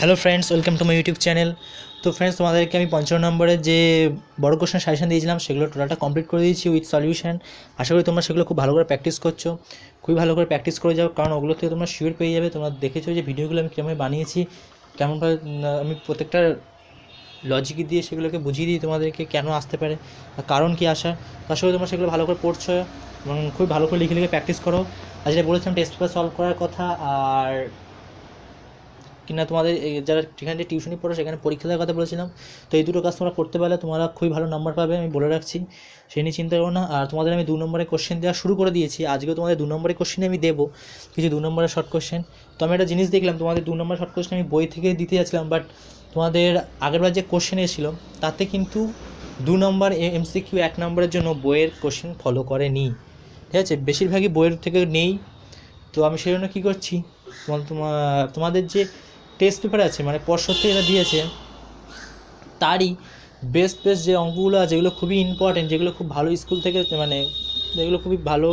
hello friends welcome to my YouTube channel তো friends তোমাদেরকে আমি পঞ্চম নম্বরে যে বড় কোশ্চেন সাজেশন দিয়েছিলাম সেগুলো টোটালটা কমপ্লিট করে দিয়েছি উইথ সলিউশন আশা করি তোমরা সেগুলো খুব ভালো করে প্র্যাকটিস করছো খুবই ভালো করে প্র্যাকটিস করে যাও কারণ ওগুলো থেকে তোমরা শিওর পেয়ে যাবে তোমরা দেখেছো যে ভিডিওগুলো আমি কেমন বানিয়েছি কেমনভাবে আমি প্রত্যেকটা লজিক দিয়ে সেগুলোকে বুঝিয়ে দিই তোমাদেরকে কেন আসতে পারে কারণ কি আসা আশা করি তোমরা সেগুলো ভালো করে পড়ছো এবং খুবই ভালো করে লিখে লিখে প্র্যাকটিস করো আর যেটা বলেছিলাম টেস্ট পেপার সলভ করার কথা আর কিনা তোমাদের যারা যেখানে টিউশনি পড়ো সেখানে পরীক্ষা দেওয়ার কথা বলেছিলাম তো এই দুটো কাজ তোমরা করতে পারলে তোমরা খুবই ভালো নম্বর পাবে আমি বলে রাখছি সেই নিয়ে চিন্তা করো না আর তোমাদের আমি দু নম্বরে কোশ্চেন দেওয়া শুরু করে দিয়েছি আজকেও তোমাদের দু নম্বরে কোশ্চেন আমি দেবো কিছু দু নম্বরের শর্ট কোশ্চেন তো আমি একটা জিনিস দেখলাম তোমাদের দু নম্বর শর্ট কোশ্চেন আমি বই থেকে দিতে যাচ্ছিলাম বাট তোমাদের আগেরবার যে কোশ্চেন এসেছিল তাতে কিন্তু দু নম্বর কিউ এক নম্বরের জন্য বইয়ের কোশ্চেন ফলো করেনি ঠিক আছে বেশিরভাগই বইয়ের থেকে নেই তো আমি সেই জন্য কী করছি তোমার তোমাদের যে টেস্ট পেপার আছে মানে পর্ষদ এরা এটা দিয়েছে তারই বেস্ট বেস্ট যে অঙ্কগুলো আছে যেগুলো খুবই ইম্পর্টেন্ট যেগুলো খুব ভালো স্কুল থেকে মানে যেগুলো খুবই ভালো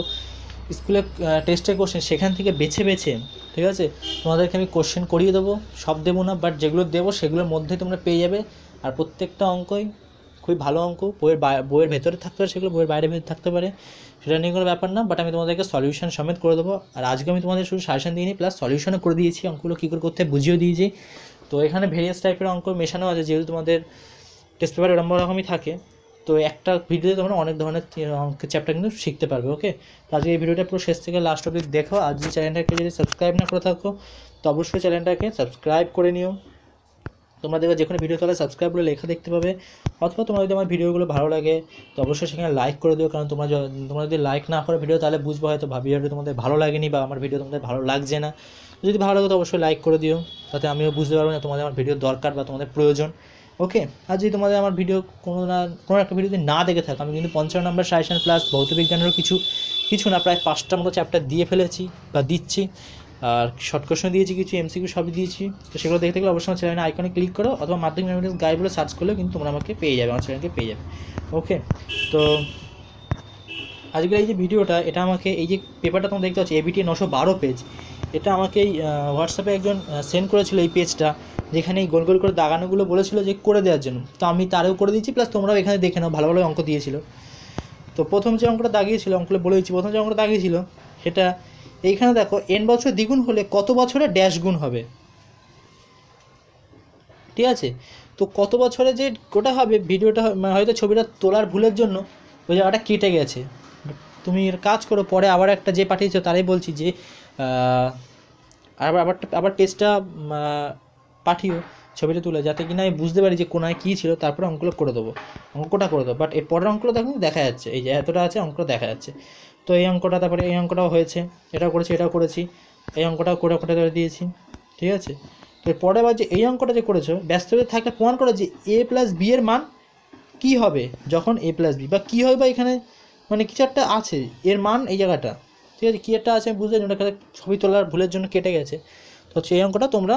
স্কুলে টেস্টের কোশ্চেন সেখান থেকে বেছে বেছে ঠিক আছে তোমাদেরকে আমি কোশ্চেন করিয়ে দেবো সব দেবো না বাট যেগুলো দেবো সেগুলোর মধ্যে তোমরা পেয়ে যাবে আর প্রত্যেকটা অঙ্কই খুবই ভালো অঙ্ক বইয়ের বইয়ের ভেতরে থাকতে পারে সেগুলো বইয়ের বাইরে ভেতরে থাকতে পারে সেটা নিয়ে কোনো ব্যাপার না বাট আমি তোমাদেরকে সলিউশন সমেত করে দেবো আর আজকে আমি তোমাদের শুধু সাজেশন দিইনি প্লাস সলিউশনও করে দিয়েছি অঙ্কগুলো কী করে করতে বুঝিয়েও দিয়েছি তো এখানে ভেরিয়াস টাইপের অঙ্ক মেশানো আছে যেহেতু তোমাদের টেস্ট পেপার এরকম রকমই থাকে তো একটা ভিডিওতে তোমরা অনেক ধরনের চ্যাপ্টার কিন্তু শিখতে পারবে ওকে তো আজকে এই ভিডিওটা পুরো শেষ থেকে লাস্ট অব্দি দেখো আর যদি চ্যানেলটাকে যদি সাবস্ক্রাইব না করে থাকো তো অবশ্যই চ্যানেলটাকে সাবস্ক্রাইব করে নিও তোমরা দেখবে যে কোনো ভিডিও তলায় সাবস্ক্রাইব বলে লেখা দেখতে পাবে অথবা তোমার যদি আমার ভিডিওগুলো ভালো লাগে তো অবশ্যই সেখানে লাইক করে দিও কারণ তোমরা তোমরা যদি লাইক না করো ভিডিও তাহলে বুঝবো হয়তো ভাবি হয়তো তোমাদের ভালো লাগেনি বা আমার ভিডিও তোমাদের ভালো লাগছে না যদি ভালো লাগে তো অবশ্যই লাইক করে দিও তাতে আমিও বুঝতে পারবো না তোমাদের আমার ভিডিও দরকার বা তোমাদের প্রয়োজন ওকে আর যদি তোমাদের আমার ভিডিও কোনো না কোনো একটা ভিডিও যদি না দেখে থাকো আমি কিন্তু পঞ্চান্ন নম্বর সাজেশন প্লাস ভৌতবিজ্ঞানেরও কিছু কিছু না প্রায় পাঁচটার মতো চ্যাপ্টার দিয়ে ফেলেছি বা দিচ্ছি আর শর্ট কোশ্চেন দিয়েছি কিছু এমসিকিউ সবই দিয়েছি তো সেগুলো দেখতে গেলে অবশ্যই আমার চ্যানেলে আইকনে ক্লিক করো অথবা মাধ্যমিক মেমোরিজ গাই বলে সার্চ করলেও কিন্তু তোমরা আমাকে পেয়ে যাবে আমার চ্যানেলকে পেয়ে যাবে ওকে তো আজকের এই যে ভিডিওটা এটা আমাকে এই যে পেপারটা তোমরা দেখতে পাচ্ছ এবিটি নশো বারো পেজ এটা আমাকে এই হোয়াটসঅ্যাপে একজন সেন্ড করেছিল এই পেজটা যেখানে এই গোল গোল করে দাগানোগুলো বলেছিল যে করে দেওয়ার জন্য তো আমি তারও করে দিয়েছি প্লাস তোমরাও এখানে দেখে নাও ভালো ভালো অঙ্ক দিয়েছিল তো প্রথম যে অঙ্কটা দাগিয়েছিল অঙ্কটা বলে দিচ্ছি প্রথম যে অঙ্কটা দাগিয়েছিল সেটা এইখানে দেখো এন বছর দ্বিগুণ হলে কত বছরে ড্যাশ গুণ হবে ঠিক আছে তো কত বছরে যে ওটা হবে ভিডিওটা মানে হয়তো ছবিটা তোলার ভুলের জন্য ওই জায়গাটা কেটে গেছে তুমি কাজ করো পরে আবার একটা যে পাঠিয়েছো তারাই বলছি যে আবার আবার আবার টেস্টটা পাঠিও ছবিটা তুলে যাতে কিনা আমি বুঝতে পারি যে কোনায় কী ছিল তারপরে অঙ্কগুলো করে দেবো অঙ্কটা করে দেবো বাট এর পরের অঙ্কগুলো দেখুন দেখা যাচ্ছে এই যে এতটা আছে অঙ্কটা দেখা যাচ্ছে তো এই অঙ্কটা তারপরে এই অঙ্কটাও হয়েছে এটাও করেছি এটাও করেছি এই অঙ্কটাও করে অঙ্কটা করে দিয়েছি ঠিক আছে তো পরে বার যে এই অঙ্কটা যে করেছো ব্যস্ত থাকলে প্রমাণ করো যে এ প্লাস বি এর মান কী হবে যখন এ প্লাস বি বা কী হবে বা এখানে মানে কিছু একটা আছে এর মান এই জায়গাটা ঠিক আছে কী একটা আছে আমি বুঝতে ওটা ছবি তোলার ভুলের জন্য কেটে গেছে তো হচ্ছে এই অঙ্কটা তোমরা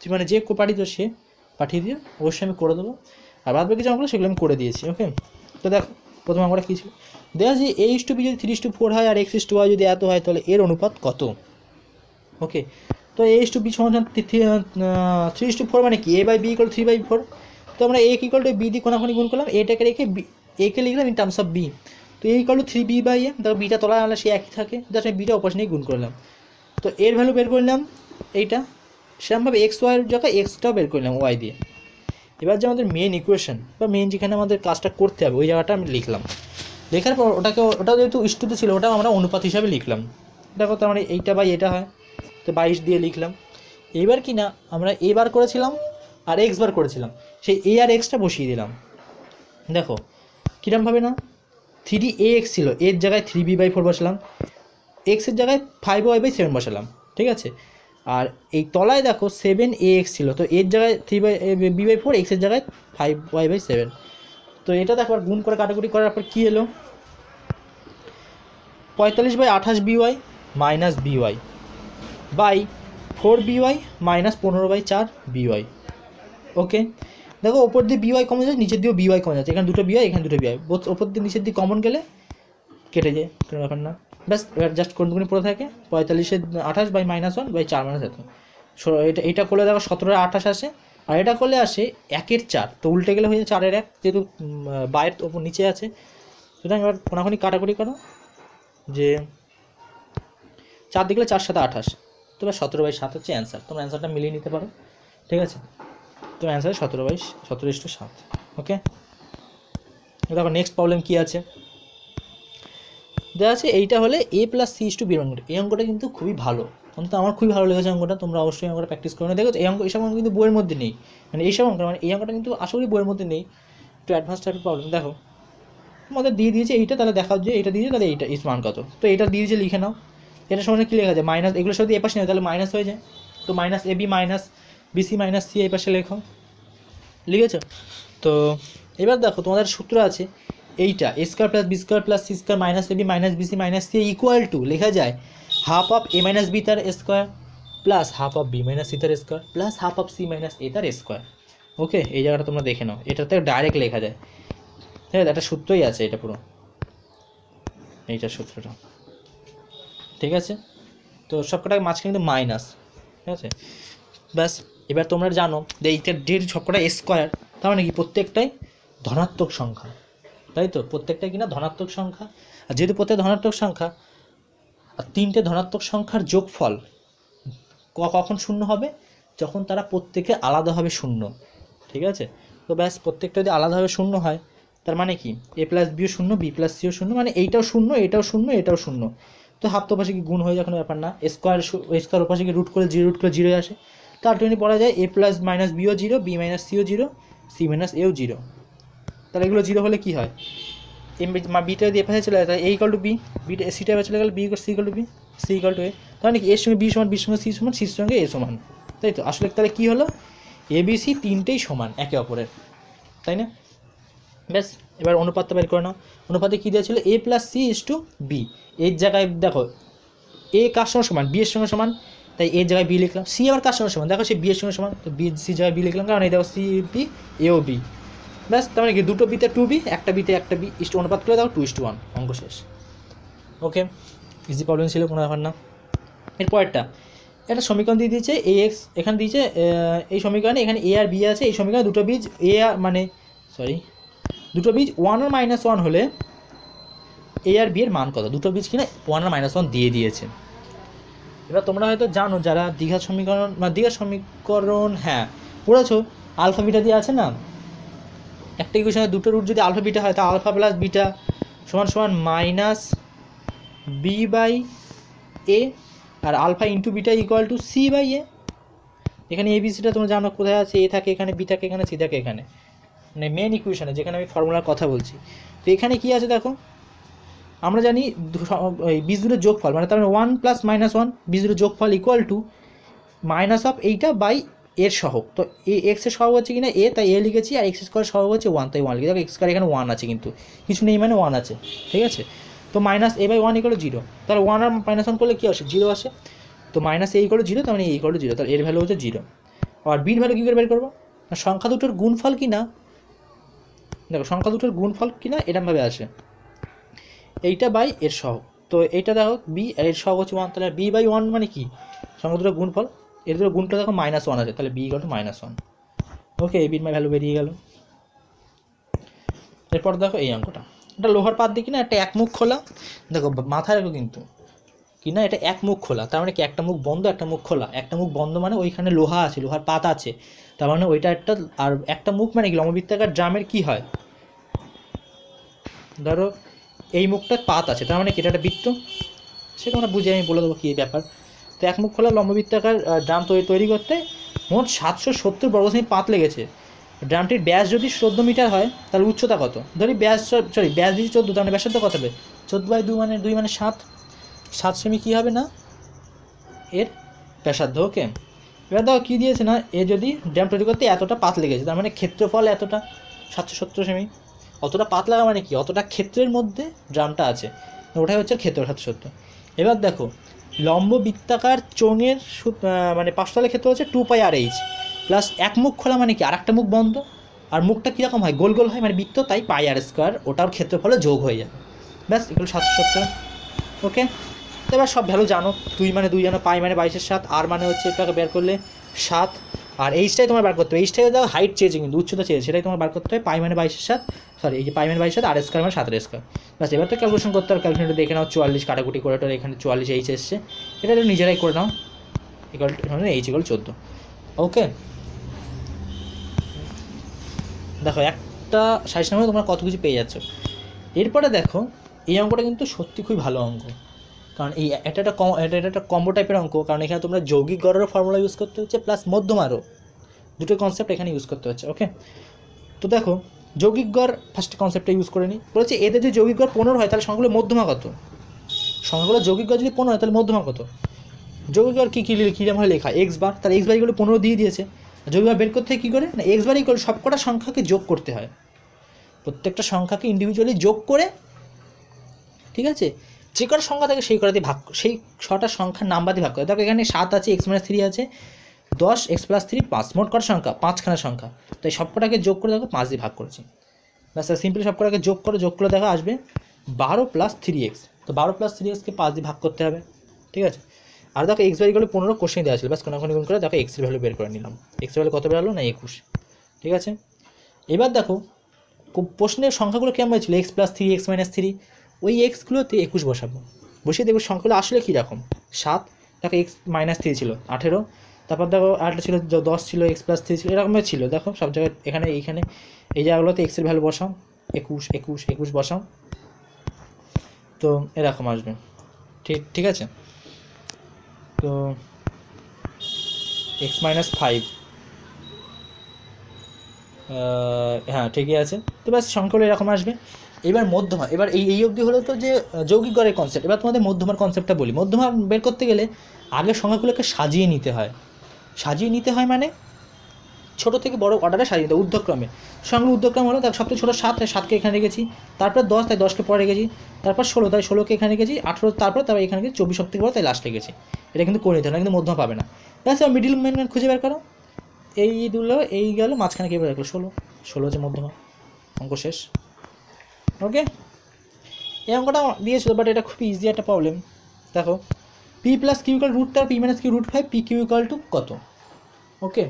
তুমি মানে যে পাঠিয়ে সে পাঠিয়ে দিও অবশ্যই আমি করে দেবো আর বাদ বাকি জামাগুলো সেগুলো আমি করে দিয়েছি ওকে তো দেখো প্রথমে আমরা কী ছিল দেখা যে এই ইস টু বি যদি থ্রি টু ফোর হয় আর এক্স টু ওয়াই যদি এত হয় তাহলে এর অনুপাত কত ওকে তো এইচ টু বি সমান থ্রি ইস টু ফোর মানে কি A by B equal three by four তো আমরা এ ইকল টু বি দিয়ে কোনাখুনি গুণ করলাম এটাকে রেখে বি একে লিখলাম ইন টার্মস অফ বি তো A equal to three B by A তারপর বিটা তলায় আনলে সে একই থাকে যার সঙ্গে বিটা অপারেশনেই গুণ করলাম তো এর ভ্যালু বের করলাম এইটা সেরকমভাবে এক্স ওয়াইয়ের জায়গায় এক্সটাও বের করলাম ওয়াই দিয়ে এবার যে আমাদের মেন ইকুয়েশন বা মেন যেখানে আমাদের কাজটা করতে হবে ওই জায়গাটা আমি লিখলাম লেখার পর ওটাকে ওটা যেহেতু ইষ্টুতে ছিল ওটাও আমরা অনুপাত হিসাবে লিখলাম দেখো তার মানে এইটা বাই এটা হয় তো বাইশ দিয়ে লিখলাম এইবার কি না আমরা এবার করেছিলাম আর এক্স বার করেছিলাম সেই এ আর এক্সটা বসিয়ে দিলাম দেখো কীরমভাবে না থ্রি এ এক্স ছিল এর জায়গায় থ্রি বি বাই ফোর বসালাম এক্সের জায়গায় ফাইভ ওয়াই বাই সেভেন বসালাম ঠিক আছে আর এই তলায় দেখো সেভেন এ এক্স ছিল তো এর জায়গায় three by B by four এক্সের জায়গায় ফাইভ ওয়াই বাই সেভেন তো এটা দেখো আর গুণ করে কাটাকুটি করার পর কী এলো পঁয়তাল্লিশ বাই আঠাশ B Y minus B Y by four B Y minus পনেরো বাই চার বি ওয়াই ওকে দেখো ওপর দিয়ে বি ওয়াই কমে যাচ্ছে নিচের দিয়েও বি ওয়াই কমে যাচ্ছে এখানে দুটো বি ওয়াই এখানে দুটো বি ওয়াই ওপর দিয়ে নিচের দিয়ে কমন গেলে কেটে যায় কোনো ব্যাপার না ব্যাস এবার জাস্ট কোনটুকুনি পড়ে থাকে পঁয়তাল্লিশে আঠাশ বাই মাইনাস ওয়ান বাই চার মাইনাস এত এটা এটা করলে দেখো সতেরো আঠাশ আসে আর এটা করলে আসে একের চার তো উল্টে গেলে হয়ে যায় চারের এক যেহেতু বাইরের ওপর নিচে আছে সুতরাং এবার কোনাখুনি কাটাকুটি করো যে চার দেখলে চার সাথে আঠাশ তো এবার সতেরো বাই সাত হচ্ছে অ্যান্সার তোমরা অ্যান্সারটা মিলিয়ে নিতে পারো ঠিক আছে তো অ্যান্সার সতেরো বাই সতেরো ইস্টু সাত ওকে দেখো নেক্সট প্রবলেম কী আছে দেওয়া আছে এইটা হলে এ প্লাস সি টু বির অঙ্কটা এই অঙ্কটা কিন্তু খুবই ভালো অন্তত আমার খুবই ভালো লেগেছে অঙ্কটা তোমরা অবশ্যই অঙ্কটা প্র্যাকটিস না দেখো এই অঙ্ক এইসব অঙ্ক কিন্তু বইয়ের মধ্যে নেই মানে এইসব অঙ্ক মানে এই অঙ্কটা কিন্তু আসলে বইয়ের মধ্যে নেই একটু অ্যাডভান্স টাইপের প্রবলেম দেখো আমাদের দিয়ে দিয়েছে এইটা তাহলে দেখা যে এটা দিয়েছে তাহলে এইটা ইস মান কত তো এটা দিয়েছে লিখে নাও এটা সময় কী লেখা যায় মাইনাস এগুলোর সব এ পাশে নেই তাহলে মাইনাস হয়ে যায় তো minus A B minus BC minus C এই পাশে লেখো লিখেছ তো এবার দেখো তোমাদের সূত্র আছে এইটা A square plus B square plus C square minus B minus B C minus C equal to লেখা যায় half of A minus B তার square plus half of B minus C তার square plus half of C minus A তার square ওকে এই জায়গাটা তোমরা দেখে নাও এটাতে ডাইরেক্ট লেখা যায় ঠিক আছে একটা সূত্রই আছে এটা পুরো এইটার সূত্রটা ঠিক আছে তো সবকটা মাঝখানে কিন্তু মাইনাস ঠিক আছে ব্যাস এবার তোমরা জানো যে এইটার ডেট সবকটা স্কোয়ার তার মানে কি প্রত্যেকটাই ধনাত্মক সংখ্যা তাই তো প্রত্যেকটা কিনা ধনাত্মক সংখ্যা আর যেহেতু প্রত্যেক ধনাত্মক সংখ্যা আর তিনটে ধনাত্মক সংখ্যার যোগফল কখন শূন্য হবে যখন তারা প্রত্যেকে আলাদা হবে শূন্য ঠিক আছে তো ব্যাস প্রত্যেকটা যদি আলাদাভাবে শূন্য হয় তার মানে কি এ প্লাস বিও শূন্য বি প্লাস সিও শূন্য মানে এইটাও শূন্য এটাও শূন্য এটাও শূন্য তো হাফ তো পাশে কি গুণ হয়ে যায় কোনো ব্যাপার না স্কোয়ার স্কোয়ার ওপাশে কি রুট করে জিরো রুট করে জিরো আসে তো আলটিমেটলি পড়া যায় এ প্লাস মাইনাস বিও জিরো বি মাইনাস সিও জিরো সি মাইনাস এও জিরো তাহলে এগুলো জিরো হলে কী হয় এম বিটা যদি এফ চলে যায় তাহলে এ ইকাল টু বি বিটা সিটা চলে গেল B C equal to B C equal to A তাহলে কি এর সঙ্গে বি সমান বির সঙ্গে সি সমান সির সঙ্গে এ সমান তাই তো আসলে তাহলে কী হলো এ বি সি তিনটেই সমান একে অপরের তাই না ব্যাস এবার অনুপাতটা বের করে নাও অনুপাতে কী দেওয়া ছিল A plus C is to B এর জায়গায় দেখো এ কার সঙ্গে সমান বি এর সঙ্গে সমান তাই এর জায়গায় বি লিখলাম সি আবার কার সঙ্গে সমান দেখো সে বি এর সঙ্গে সমান তো বি সি জায়গায় বি লিখলাম কারণ এই দেখো সি বি এও বি ব্যাস তার মানে কি দুটো বিতে টু বি একটা বিতে একটা বি ইস্ট অনুপাত করে দাও টু ইস্ট ওয়ান অঙ্ক শেষ ওকে ইজি প্রবলেম ছিল কোনো ব্যাপার না এরপরটা একটা সমীকরণ দিয়ে দিয়েছে এ এক্স এখানে দিয়েছে এই সমীকরণে এখানে এ আর বি আছে এই সমীকরণে দুটো বীজ এ আর মানে সরি দুটো বীজ ওয়ান আর মাইনাস ওয়ান হলে এ আর বি এর মান কত দুটো বীজ কিনা ওয়ান আর মাইনাস ওয়ান দিয়ে দিয়েছে এবার তোমরা হয়তো জানো যারা দীঘা সমীকরণ বা দীঘা সমীকরণ হ্যাঁ পড়েছো আলফাবিটা দিয়ে আছে না একটা ইকুয়েশনে দুটো রুট যদি আলফা বিটা হয় তা আলফা প্লাস বিটা সমান সমান মাইনাস বি বাই এ আর alpha into beta equal to C by A এখানে এবিসিটা তোমরা জানো কোথায় আছে এ থাকে এখানে বি থাকে এখানে সি থাকে এখানে মানে মেন ইকুয়েশানে যেখানে আমি ফর্মুলার কথা বলছি তো এখানে কী আছে দেখো আমরা জানি বিশ দুটোর যোগফল মানে তার মানে ওয়ান প্লাস মাইনাস ওয়ান বিশ দুটোর যোগফল ইকুয়াল টু মাইনাস অফ এইটা বাই এর সহগ তো এ এর সহগ হচ্ছে কি না এ তাই এ লিখেছি আর এক্স স্কোয়ার সহগ হচ্ছে ওয়ান তাই ওয়ান লিখে দেখো এক্স স্কোয়ার এখানে ওয়ান আছে কিন্তু কিছু নেই মানে ওয়ান আছে ঠিক আছে তো মাইনাস এ বাই ওয়ান ইকলো জিরো তাহলে ওয়ান আর মাইনাস ওয়ান করলে কী আসে জিরো আসে তো মাইনাস এ ইকলো জিরো তাহলে মানে এ ইকলো জিরো তাহলে এর ভ্যালু হচ্ছে জিরো আর বির ভ্যালু কী করে বের করবো সংখ্যা দুটোর গুণফল কি না দেখো সংখ্যা দুটোর গুণফল কি না এরমভাবে আসে এইটা বাই এর সহগ তো এইটা দেখো বি এর সহগ হচ্ছে ওয়ান তাহলে বি বাই ওয়ান মানে কি সংখ্যা দুটোর গুণফল এর ধরো গুণটা দেখো মাইনাস ওয়ান আছে তাহলে B equal to minus one okay এবির মাই ভ্যালু বেরিয়ে গেল এরপর দেখো এই অঙ্কটা এটা লোহার পাত দিয়ে কিনা একটা এক মুখ খোলা দেখো মাথায় রাখো কিন্তু কি না এটা এক মুখ খোলা তার মানে কি একটা মুখ বন্ধ একটা মুখ খোলা একটা মুখ বন্ধ মানে ওইখানে লোহা আছে লোহার পাত আছে তার মানে ওইটা একটা আর একটা মুখ মানে কি লম্ববৃত্তাকার ড্রামের কি হয় ধরো এই মুখটা পাত আছে তার মানে কি এটা একটা বৃত্ত সেটা আমরা বুঝে আমি বলে দেবো কী ব্যাপার তো এক মুখ খোলা লম্ববৃত্তাকার ড্রাম তৈরি তৈরি করতে মোট সাতশো সত্তর বর্গসেমি পাত লেগেছে ড্রামটির ব্যাস যদি চোদ্দো মিটার হয় তাহলে উচ্চতা কত ধরি ব্যাস সরি ব্যাস যদি চোদ্দো তাহলে মানে ব্যাসার্ধ কত হবে চোদ্দো বাই দু মানে দুই মানে সাত সাত সেমি কী হবে না এর ব্যাসার্ধ ওকে এবার দেখো কী দিয়েছে না এ যদি ড্যাম তৈরি করতে এতটা পাত লেগেছে তার মানে ক্ষেত্রফল এতটা সাতশো সত্তর সেমি অতটা পাত লাগা মানে কি অতটা ক্ষেত্রের মধ্যে ড্রামটা আছে ওটাই হচ্ছে ক্ষেত্র সাতশো সত্তর এবার দেখো লম্ব বৃত্তাকার চোঙের মানে পাঁচতলের ক্ষেত্র হচ্ছে two pi R H plus এক মুখ খোলা মানে কি আর একটা মুখ বন্ধ আর মুখটা কীরকম হয় গোল গোল হয় মানে বৃত্ত তাই পাই আর স্কোয়ার ওটার ক্ষেত্রফলে যোগ হয়ে যাবে ব্যাস এগুলো সাতশো সত্তর ওকে তো এবার সব ভ্যালু জানো দুই মানে দুই জানো পাই মানে বাইশের সাত আর মানে হচ্ছে এটাকে বের করলে সাত আর এইচটাই তোমার বার করতে হবে এইচটাই দাও হাইট চেয়েছে কিন্তু উচ্চতা চেয়েছে সেটাই তোমার বার করতে হবে পাই মানে বাইশের সাত সরি এই যে পাই মানে বাইশের সাত আর স্কোয়ার মানে সাতের স্কোয়ার ব্যাস এবার তো ক্যালকুলেশন করতে হবে ক্যালকুলেশনটা দেখে নাও চুয়াল্লিশ কাটাকুটি করে টোলে এখানে চুয়াল্লিশ এইচ এসছে এটা একটু নিজেরাই করে নাও ইকল মানে এইচ ইকল চোদ্দো ওকে দেখো একটা সাইজ নম্বরে তোমরা কত কিছু পেয়ে যাচ্ছ এরপরে দেখো এই অঙ্কটা কিন্তু সত্যি খুবই ভালো অঙ্ক কারণ এই এটা একটা কম এটা একটা কম্বো টাইপের অঙ্ক কারণ এখানে তোমরা যৌগিক গড়েরও ফর্মুলা ইউজ করতে হচ্ছে প্লাস মধ্যম আরও দুটো কনসেপ্ট এখানে ইউজ করতে হচ্ছে ওকে তো দেখো যৌগিক গড় ফার্স্ট কনসেপ্টটা ইউজ করে নিই বলেছে এদের যদি যৌগিক গড় পনেরো হয় তাহলে সংখ্যাগুলো মধ্যমা কত সংখ্যাগুলো যৌগিক গড় যদি পনেরো হয় তাহলে মধ্যমা কত যৌগিক গড় কী কী কীরকম হয় লেখা এক্স বার তার এক্স বারগুলো পনেরো দিয়ে দিয়েছে যৌগিক বার বের করতে কী করে না এক্স বারই করে সবকটা সংখ্যাকে যোগ করতে হয় প্রত্যেকটা সংখ্যাকে ইন্ডিভিজুয়ালি যোগ করে ঠিক আছে যে কটা সংখ্যা থাকে সেই কটা দিয়ে ভাগ সেই ছটা সংখ্যার নাম্বার দিয়ে ভাগ করে দেখো এখানে সাত আছে এক্স মাইনাস থ্রি আছে দশ এক্স প্লাস থ্রি পাঁচ মোট কটা সংখ্যা পাঁচখানা সংখ্যা তো এই সবকটাকে যোগ করে দেখো পাঁচ দিয়ে ভাগ করেছি ব্যাস সিম্পলি সবকটাকে যোগ করে যোগ করে দেখা আসবে বারো প্লাস থ্রি এক্স তো বারো প্লাস থ্রি এক্সকে পাঁচ দিয়ে ভাগ করতে হবে ঠিক আছে আর দেখো এক্স বাড়ি করে পনেরো কোশ্চেন দেওয়া ছিল ব্যাস কোনাখুনি গুণ করে দেখো এক্সের ভ্যালু বের করে নিলাম এক্সের ভ্যালু কত বেরোলো না একুশ ঠিক আছে এবার দেখো প্রশ্নের সংখ্যাগুলো কেমন হয়েছিল X plus three X minus three ওই এক্সগুলোতে একুশ বসাবো বসিয়ে দেখবো সংখ্যাগুলো আসলে কীরকম সাত দেখো এক্স মাইনাস থ্রি ছিল আঠেরো তারপর দেখো আরেকটা ছিল দশ ছিল এক্স প্লাস থ্রি ছিল এরকমই ছিল দেখো সব জায়গায় এখানে এইখানে এই জায়গাগুলোতে এক্সের ভ্যালু বসাও একুশ একুশ একুশ বসাও তো এরকম আসবে ঠিক ঠিক আছে তো এক্স মাইনাস ফাইভ হ্যাঁ ঠিকই আছে তো ব্যাস সংখ্যাগুলো এরকম আসবে এবার মধ্যমা এবার এই এই অবধি হলো তো যে যৌগিক গড়ের কনসেপ্ট এবার তোমাদের মধ্যমার কনসেপ্টটা বলি মধ্যমা বের করতে গেলে আগে সংখ্যাগুলোকে সাজিয়ে নিতে হয় সাজিয়ে নিতে হয় মানে ছোট থেকে বড় অর্ডারে সাজিয়ে দেয় ঊর্ধ্বক্রমে সঙ্গে ঊর্ধ্বক্রম হলো তার সবচেয়ে ছোটো সাত তাই সাতকে এখানে রেখেছি তারপর দশ তাই দশকে পরে রেখেছি তারপর ষোলো তাই ষোলোকে এখানে রেখেছি আঠেরো তারপর তারপর এখানে গেছি চব্বিশ সপ্তাহ পর তাই লাস্ট রেখেছি এটা কিন্তু করে নিতে হবে কিন্তু মধ্যমা পাবে না ব্যাস মিডিল ম্যান খুঁজে বের করো এই দুলো এই গেল মাঝখানে কেবল রাখলো ষোলো ষোলো হচ্ছে মধ্যমা অঙ্ক শেষ ওকে এই অঙ্কটা দিয়েছিল বাট এটা খুব ইজি একটা প্রবলেম দেখো P plus Q equal root তার P minus Q root five P Q equal to কত ওকে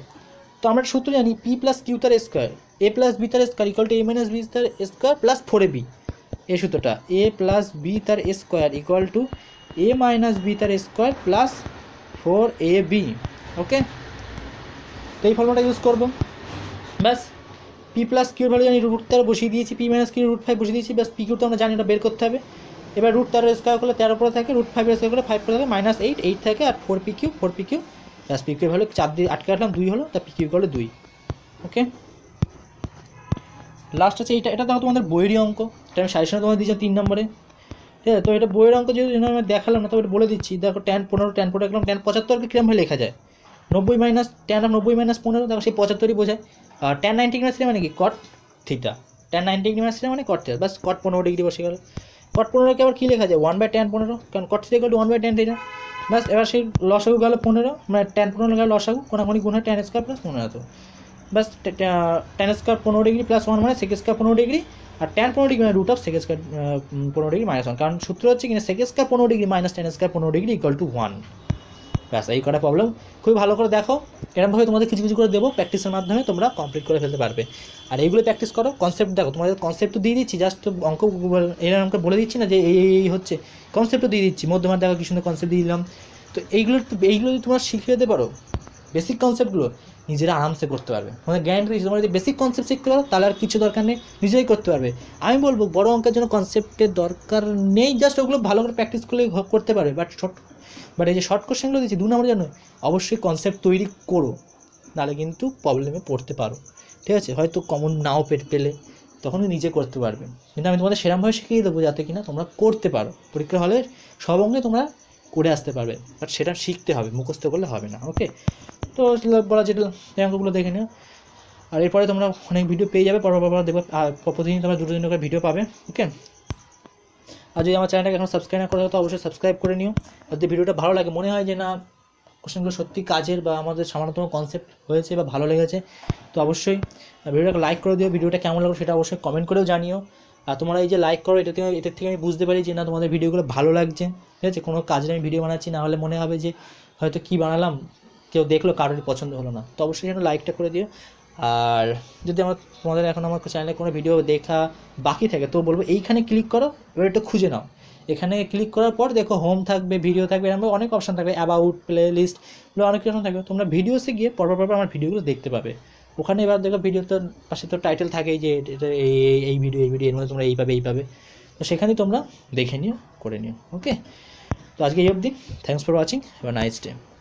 তো আমরা সূত্র জানি পি প্লাস কিউ তার স্কোয়ার এ প্লাস বি তার square equal to A minus B তার square plus four A B এ সূত্রটা এ প্লাস বি তার square equal to A minus B তার square plus four A B okay তো এই ফর্মুলাটা ইউজ করবো ব্যাস পি প্লাস কিউর ভ্যালু জানি রুট তেরো বসিয়ে দিয়েছি P minus Q root five বসিয়ে দিয়েছি ব্যাস পি কিউ তো আমরা জানি এটা বের করতে হবে এবার রুট তেরো স্কোয়ার করলে তেরো পরে থাকে রুট ফাইভের স্কোয়ার করলে ফাইভ পরে থাকে মাইনাস এইট এইট থাকে আর four P Q four P Q ব্যাস পি কিউ ভ্যালু চার দিয়ে আটকে রাখলাম দুই হলো তা পি কিউ করলে দুই ওকে লাস্ট আছে এটা এটা তো তোমাদের বইয়েরই অঙ্ক এটা আমি সাজেশনে তোমাদের দিয়েছি তিন নম্বরে ঠিক আছে তো এটা বইয়ের অঙ্ক যেহেতু আমি দেখালাম না তবে বলে দিচ্ছি দেখো ট্যান পনেরো ট্যান পনেরো রাখলাম ট্যান পঁচাত্তরকে কীরমভাবে লেখা যায় নব্বই মাইনাস ট্যান আর নব্বই মাইনাস পনেরো দেখো সেই পঁচাত্তরই বোঝায় ট্যান নাইনটি ডিগ্রি মানে কি cot theta tan ninety degree মানে মানে কট থিটা বাস কট পনেরো ডিগ্রি বসে গেল কট পনেরোকে আবার কী লেখা যায় ওয়ান বাই ট্যান পনেরো কারণ cot theta one by tan theta বাস এবার সেই আগু গেল পনেরো মানে ট্যান পনেরো গেল আগু কোনাখুনি গুণ হয় ট্যান স্কোয়ার প্লাস পনেরো তো বাস ট্যান স্কোয়ার পনেরো ডিগ্রি প্লাস ওয়ান মানে সেক স্কোয়ার পনেরো ডিগ্রি আর ট্যান পনেরো ডিগ্রি মানে রুট অফ সেক স্কোয়ার পনেরো ডিগ্রি মাইনাস ওয়ান কারণ সূত্র হচ্ছে কিনা সেক স্কোয়ার পনেরো ডিগ্রি মাইনাস ট্যান স্কোয়ার পনেরো ডিগ্রি ইকুয়াল টু ওয়ান ব্যাস এই কটা প্রবলেম খুবই ভালো করে দেখো এরমভাবে তোমাদের কিছু কিছু করে দেবো প্র্যাকটিসের মাধ্যমে তোমরা কমপ্লিট করে ফেলতে পারবে আর এইগুলো প্র্যাকটিস করো কনসেপ্ট দেখো তোমাদের কনসেপ্ট তো দিয়ে দিচ্ছি জাস্ট অঙ্ক এরকম বলে দিচ্ছি না যে এই এই হচ্ছে কনসেপ্টও দিয়ে দিচ্ছি মধ্যমার দেখো কি সুন্দর কনসেপ্ট দিয়ে দিলাম তো এইগুলো এইগুলো যদি তোমরা শিখিয়ে দিতে পারো বেসিক কনসেপ্টগুলো নিজেরা আরামসে করতে পারবে মানে গ্যারান্টি দিচ্ছি তোমরা যদি বেসিক কনসেপ্ট শিখতে পারো তাহলে আর কিছু দরকার নেই নিজেই করতে পারবে আমি বলবো বড় অঙ্কের জন্য কনসেপ্টের দরকার নেই জাস্ট ওগুলো ভালো করে প্র্যাকটিস করলে করতে পারবে বাট ছোট বাট এই যে শর্ট কোশ্চেনগুলো দিচ্ছি দু নম্বর জন্য অবশ্যই কনসেপ্ট তৈরি করো নাহলে কিন্তু প্রবলেমে পড়তে পারো ঠিক আছে হয়তো কমন নাও পেট পেলে তখন নিজে করতে পারবে কিন্তু আমি তোমাদের সেরমভাবে শিখিয়ে দেবো যাতে কিনা তোমরা করতে পারো পরীক্ষা হলে সব অঙ্গে তোমরা করে আসতে পারবে বাট সেটা শিখতে হবে মুখস্থ করলে হবে না ওকে তো বলা যেটা অঙ্কগুলো দেখে নিও আর এরপরে তোমরা অনেক ভিডিও পেয়ে যাবে পর পর দেখবে প্রতিদিন তোমরা দুটো দিন করে ভিডিও পাবে ওকে আর যদি আমার চ্যানেলটাকে এখন সাবস্ক্রাইব না করে তো অবশ্যই সাবস্ক্রাইব করে নিও যদি ভিডিওটা ভালো লাগে মনে হয় যে না কোশ্চেনগুলো সত্যি কাজের বা আমাদের সামান্যতম কনসেপ্ট হয়েছে বা ভালো লেগেছে তো অবশ্যই ভিডিওটাকে লাইক করে দিও ভিডিওটা কেমন লাগলো সেটা অবশ্যই কমেন্ট করেও জানিও আর তোমরা এই যে লাইক করো এটা থেকে এটার থেকে আমি বুঝতে পারি যে না তোমাদের ভিডিওগুলো ভালো লাগছে ঠিক আছে কোনো কাজের আমি ভিডিও বানাচ্ছি না হলে মনে হবে যে হয়তো কী বানালাম কেউ দেখলো কারোর পছন্দ হলো না তো অবশ্যই যেন লাইকটা করে দিও আর যদি আমার তোমাদের এখন আমার চ্যানেলে কোনো ভিডিও দেখা বাকি থাকে তো বলবো এইখানে ক্লিক করো এবার একটু খুঁজে নাও এখানে ক্লিক করার পর দেখো হোম থাকবে ভিডিও থাকবে এরকম অনেক অপশান থাকবে অ্যাবাউট প্লে লিস্ট অনেক কিছু থাকবে তোমরা ভিডিওসে গিয়ে পরপর পরপর আমার ভিডিওগুলো দেখতে পাবে ওখানে এবার দেখো ভিডিও তো পাশে তো টাইটেল থাকেই যে এই এই ভিডিও এই ভিডিও এর মধ্যে তোমরা এইভাবে এইভাবে তো সেখানে তোমরা দেখে নিও করে নিও ওকে তো আজকে এই অবধি thanks for watching have nice day